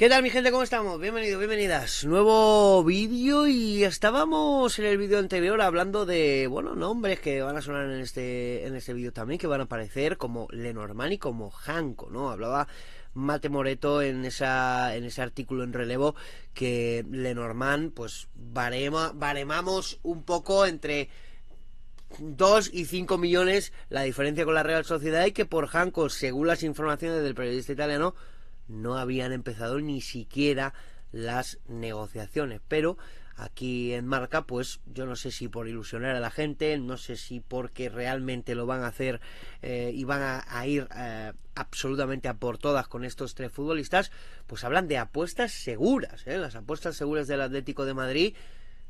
¿Qué tal mi gente? ¿Cómo estamos? Bienvenidos, bienvenidas. Nuevo vídeo y estábamos en el vídeo anterior hablando de, bueno, nombres que van a sonar en este, en este vídeo también, que van a aparecer como Lenormand y como Hanco, ¿no? Hablaba Mate Moreto en, esa, en ese artículo en relevo que Lenormand, pues barema, baremamos un poco entre 2 y 5 millones la diferencia con la Real Sociedad y que por Hanco, según las informaciones del periodista italiano, no habían empezado ni siquiera las negociaciones. Pero aquí en Marca, pues yo no sé si por ilusionar a la gente, no sé si porque realmente lo van a hacer eh, y van a, ir eh, absolutamente a por todas con estos tres futbolistas, pues hablan de apuestas seguras, ¿eh? las apuestas seguras del Atlético de Madrid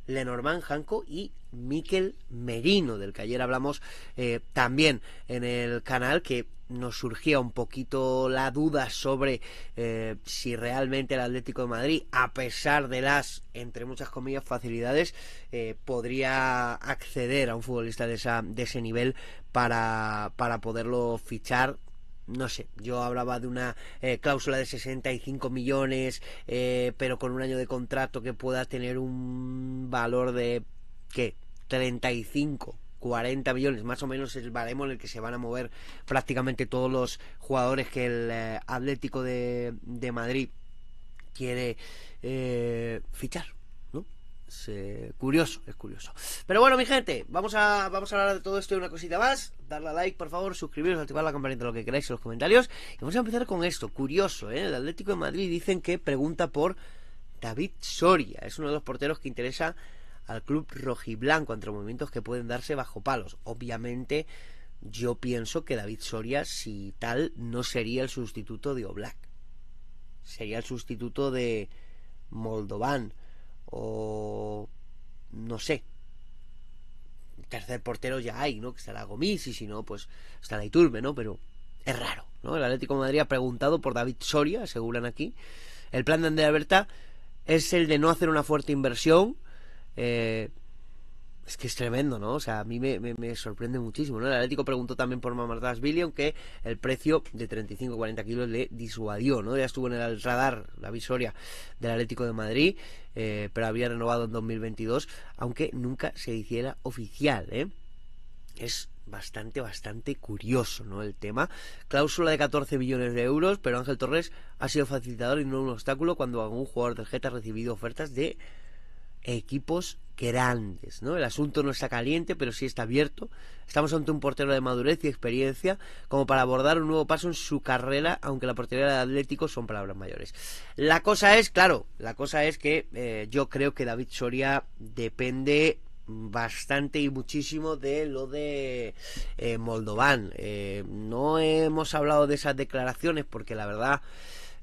Lenormand Janco y Miquel Merino, del que ayer hablamos eh, también en el canal, que nos surgía un poquito la duda sobre eh, si realmente el Atlético de Madrid, a pesar de las, entre muchas comillas, facilidades, eh, podría acceder a un futbolista de, esa, de ese nivel para, para poderlo fichar no sé, yo hablaba de una eh, cláusula de 65 millones, eh, pero con un año de contrato que pueda tener un valor de, ¿qué? 35 40 millones, más o menos el baremo en el que se van a mover prácticamente todos los jugadores que el eh, Atlético de, de, Madrid quiere fichar curioso, es curioso. Pero bueno, mi gente, vamos a, vamos a hablar de todo esto y una cosita más. Darle a like, por favor, suscribiros, activar la campanita, lo que queráis en los comentarios. Y vamos a empezar con esto, curioso, ¿eh? El Atlético de Madrid dicen que pregunta por David Soria. Es uno de los porteros que interesa al club rojiblanco entre movimientos que pueden darse bajo palos. Obviamente, yo pienso que David Soria, si tal, no sería el sustituto de Oblak. Sería el sustituto de Moldovan o no sé. Tercer portero ya hay, ¿no? Que estará Gomis y si no, pues estará Iturbe, ¿no? Pero es raro, ¿no? El Atlético de Madrid ha preguntado por David Soria, aseguran aquí. El plan de Andrea Berta es el de no hacer una fuerte inversión. Eh, es que es tremendo, ¿no? O sea, a mí me, sorprende muchísimo, ¿no? El Atlético preguntó también por Mamardas Billion que el precio de 35-40 kilos le disuadió, ¿no? Ya estuvo en el radar la visoria del Atlético de Madrid, eh, pero había renovado en 2022, aunque nunca se hiciera oficial, ¿eh? Es bastante, bastante curioso, ¿no? El tema. Cláusula de 14 millones de euros, pero Ángel Torres ha sido facilitador y no un obstáculo cuando algún jugador del Geta ha recibido ofertas de equipos grandes, ¿no? El asunto no está caliente, pero sí está abierto. Estamos ante un portero de madurez y experiencia como para abordar un nuevo paso en su carrera, aunque la portería de Atlético son palabras mayores. La cosa es, claro, la cosa es que eh, yo creo que David Soria depende bastante y muchísimo de lo de eh, Moldovan. Eh, no hemos hablado de esas declaraciones porque la verdad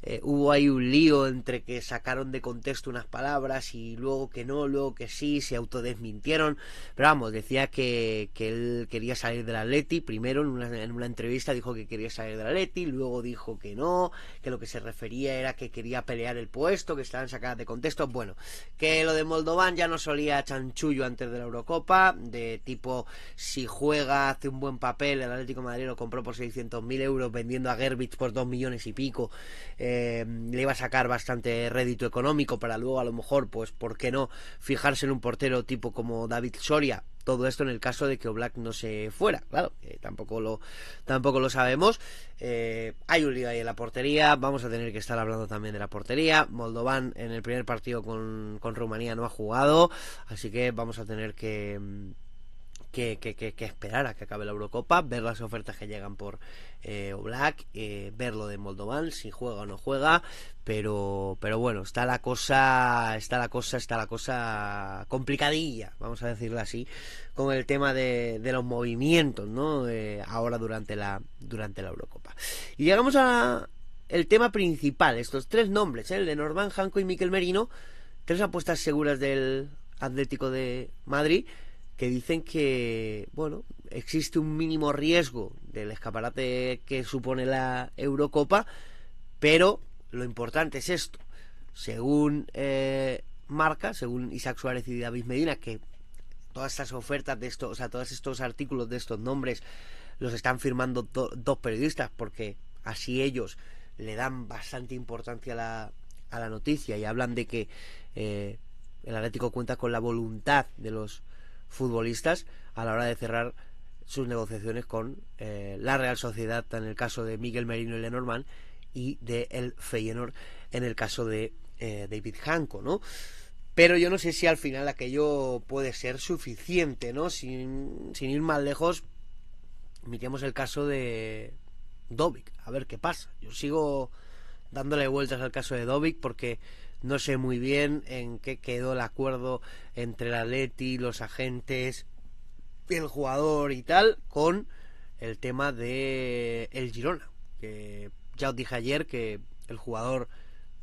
eh, hubo ahí un lío entre que sacaron de contexto unas palabras y luego que no, luego que sí, se autodesmintieron. Pero vamos, decía que, que él quería salir del Atleti. Primero en una, en una entrevista dijo que quería salir del Atleti, luego dijo que no, que lo que se refería era que quería pelear el puesto, que estaban sacadas de contexto. Bueno, que lo de Moldovan ya no solía chanchullo antes de la Eurocopa, de tipo si juega, hace un buen papel, el Atlético de Madrid lo compró por 600.000 euros vendiendo a Gerbich por 2 millones y pico. Em, le iba a sacar bastante rédito económico para luego a lo mejor, pues, ¿por qué no fijarse en un portero tipo como David Soria? Todo esto en el caso de que Oblak no se fuera, claro, tampoco, lo, tampoco lo sabemos. Eh, hay un lío ahí en la portería, vamos a tener que estar hablando también de la portería. Moldovan en el primer partido con, con Rumanía no ha jugado, así que vamos a tener que... Em, que, que, que, esperar a que acabe la Eurocopa, ver las ofertas que llegan por eh, Black, eh, ver lo de Moldovan, si juega o no juega, pero, pero bueno, está la cosa, está la cosa, está la cosa complicadilla, vamos a decirlo así, con el tema de, los movimientos, ¿no? ahora durante la, durante la Eurocopa. Y llegamos a el tema principal, estos tres nombres, ¿eh? el de Norman Hanco y Miquel Merino, tres apuestas seguras del Atlético de Madrid que dicen que, bueno, existe un mínimo riesgo del escaparate que supone la Eurocopa, pero lo importante es esto. Según eh, Marca, según Isaac Suárez y David Medina, que todas estas ofertas de estos, o sea, todos estos artículos de estos nombres los están firmando dos periodistas porque así ellos le dan bastante importancia a la, a la noticia y hablan de que eh, el Atlético cuenta con la voluntad de los futbolistas a la hora de cerrar sus negociaciones con eh, la Real Sociedad, en el caso de Miguel Merino y Lenormand, y de el Feyenoord, en el caso de eh, David Hanco, ¿no? Pero yo no sé si al final aquello puede ser suficiente, ¿no? Sin, sin ir más lejos, miremos el caso de Dobik. a ver qué pasa. Yo sigo dándole vueltas al caso de Dovic porque no sé muy bien en qué quedó el acuerdo entre la Leti, los agentes, el jugador y tal, con el tema de el Girona. Que ya os dije ayer que el jugador,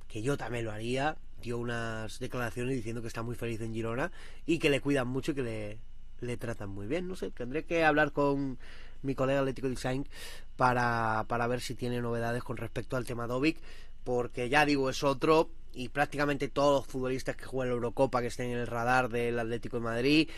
que yo también lo haría, dio unas declaraciones diciendo que está muy feliz en Girona y que le cuidan mucho y que le, le tratan muy bien. No sé, tendré que hablar con mi colega Atlético Design para, para ver si tiene novedades con respecto al tema Dovic, porque ya digo, es otro y prácticamente todos los futbolistas que juegan la Eurocopa que estén en el radar del Atlético de Madrid,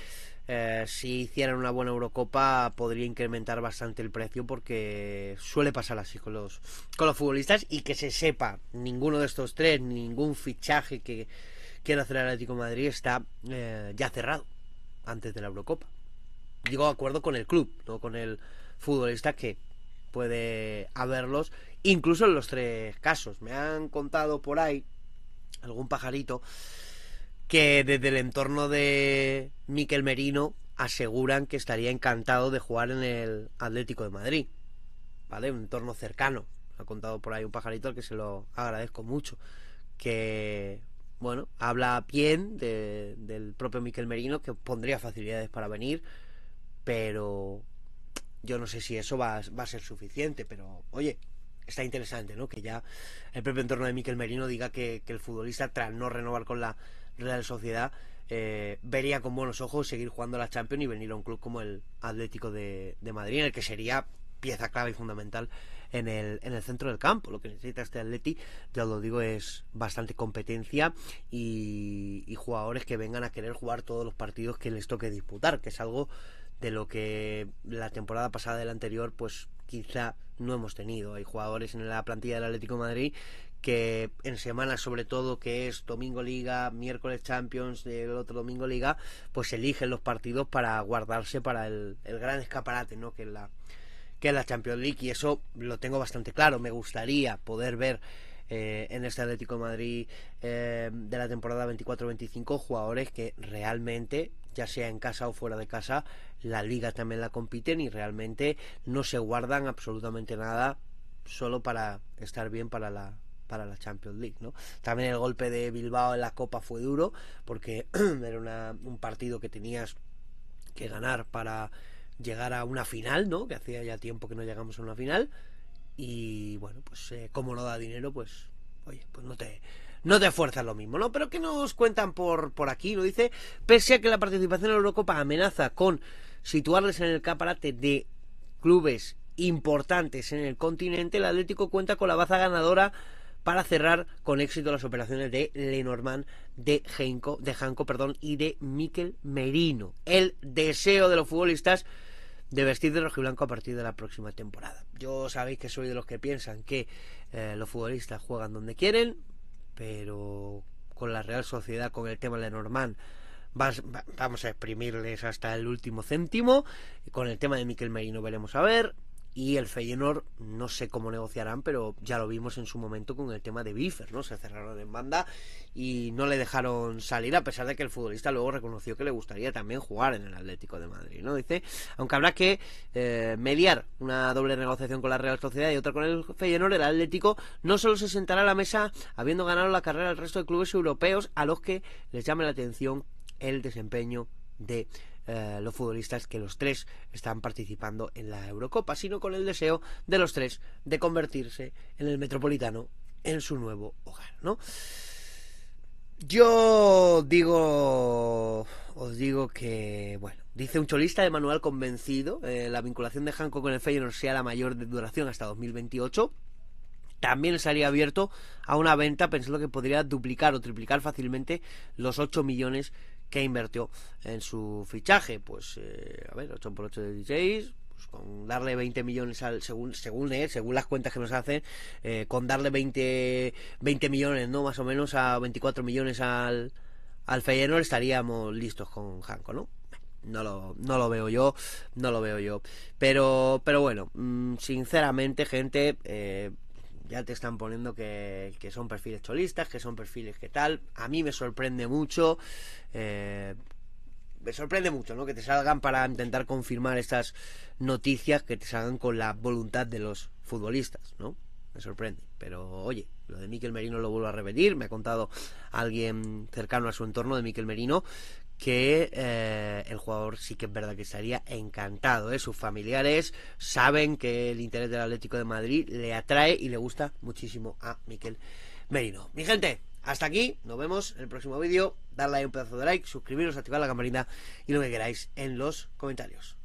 eh, si hicieran una buena Eurocopa podría incrementar bastante el precio porque suele pasar así con los, con los futbolistas y que se sepa, ninguno de estos tres, ningún fichaje que quiera hacer el Atlético de Madrid está eh, ya cerrado antes de la Eurocopa. Digo de acuerdo con el club, no con el futbolista que puede haberlos, incluso en los tres casos. Me han contado por ahí algún pajarito, que desde el entorno de Miquel Merino aseguran que estaría encantado de jugar en el Atlético de Madrid. ¿Vale? Un entorno cercano. Ha contado por ahí un pajarito al que se lo agradezco mucho. Que, bueno, habla bien del propio Miquel Merino, que pondría facilidades para venir, pero yo no sé si eso va a ser suficiente. Pero, oye, está interesante, ¿no? Que ya el propio entorno de Miquel Merino diga que, el futbolista, tras no renovar con la Real Sociedad, eh, vería con buenos ojos seguir jugando a la Champions y venir a un club como el Atlético de, Madrid, en el que sería pieza clave y fundamental en el, en el centro del campo. Lo que necesita este Atleti, ya lo digo, es bastante competencia y, y, jugadores que vengan a querer jugar todos los partidos que les toque disputar, que es algo de lo que la temporada pasada del anterior, pues quizá no hemos tenido. Hay jugadores en la plantilla del Atlético Madrid que en semanas sobre todo que es domingo liga, miércoles champions, el otro domingo liga, pues eligen los partidos para guardarse para el, gran escaparate, ¿no? Que es la que es la Champions League y eso lo tengo bastante claro. Me gustaría poder ver eh, en este Atlético de Madrid eh, de la temporada 24-25 jugadores que realmente ya sea en casa o fuera de casa, la liga también la compiten y realmente no se guardan absolutamente nada solo para estar bien para la, para la Champions League, ¿no? También el golpe de Bilbao en la Copa fue duro porque era un partido que tenías que ganar para llegar a una final, ¿no? Que hacía ya tiempo que no llegamos a una final y bueno, pues eh, como no da dinero, pues oye, pues no te no te fuerza lo mismo, ¿no? Pero que nos cuentan por, por aquí, lo dice, pese a que la participación en la Eurocopa amenaza con situarles en el caparate de clubes importantes en el continente, el Atlético cuenta con la baza ganadora para cerrar con éxito las operaciones de Lenormand, de Janko... de Janco, perdón, y de Miquel Merino. El deseo de los futbolistas de vestir de rojiblanco a partir de la próxima temporada. Yo sabéis que soy de los que piensan que eh, los futbolistas juegan donde quieren, pero con la Real Sociedad, con el tema de vamos a exprimirles hasta el último céntimo. con el tema de Miquel Merino veremos a ver. Y el Feyenoord, no sé cómo negociarán, pero ya lo vimos en su momento con el tema de Biffer, ¿no? Se cerraron en banda y no le dejaron salir, a pesar de que el futbolista luego reconoció que le gustaría también jugar en el Atlético de Madrid, ¿no? Dice, aunque habrá que eh, mediar una doble negociación con la Real Sociedad y otra con el Feyenoord, el Atlético no solo se sentará a la mesa habiendo ganado la carrera al resto de clubes europeos a los que les llame la atención el desempeño de eh, los futbolistas que los tres están participando en la Eurocopa, sino con el deseo de los tres de convertirse en el Metropolitano en su nuevo hogar, ¿no? Yo digo, os digo que, bueno, dice un cholista de manual convencido, eh, la vinculación de Hancock con el Feyenoord sea la mayor de duración hasta 2028. También estaría abierto a una venta pensando que podría duplicar o triplicar fácilmente los 8 millones que invirtió en su fichaje. Pues, eh, a ver, 8 por 8 de 16, pues con darle 20 millones al, según según según las cuentas que nos hacen, eh, con darle 20, 20 millones, ¿no? Más o menos a 24 millones al, al Feyenoord estaríamos listos con Hanco, ¿no? No lo, no lo veo yo, no lo veo yo. Pero, pero bueno, mm, sinceramente, gente, eh, ya te están poniendo que, son perfiles cholistas, que son perfiles que tal. A mí me sorprende mucho. Eh, me sorprende mucho, ¿no? Que te salgan para intentar confirmar estas noticias, que te salgan con la voluntad de los futbolistas, ¿no? Me sorprende. Pero oye, lo de Miquel Merino lo vuelvo a repetir, me ha contado alguien cercano a su entorno de Miquel Merino que eh, el jugador sí que es verdad que estaría encantado. ¿eh? Sus familiares saben que el interés del Atlético de Madrid le atrae y le gusta muchísimo a Miquel Merino. Mi gente, hasta aquí, nos vemos en el próximo vídeo. Darle ahí un pedazo de like, suscribiros, activar la campanita y lo que queráis en los comentarios.